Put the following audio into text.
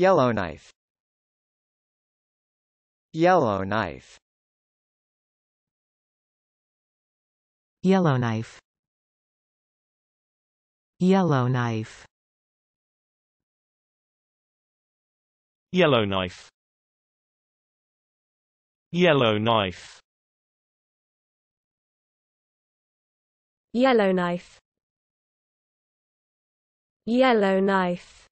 Yellow Yellow Yellow Yellow knife. knife. knife. knife. Yellow knife. Yellow knife. Yellow knife. Yellow knife.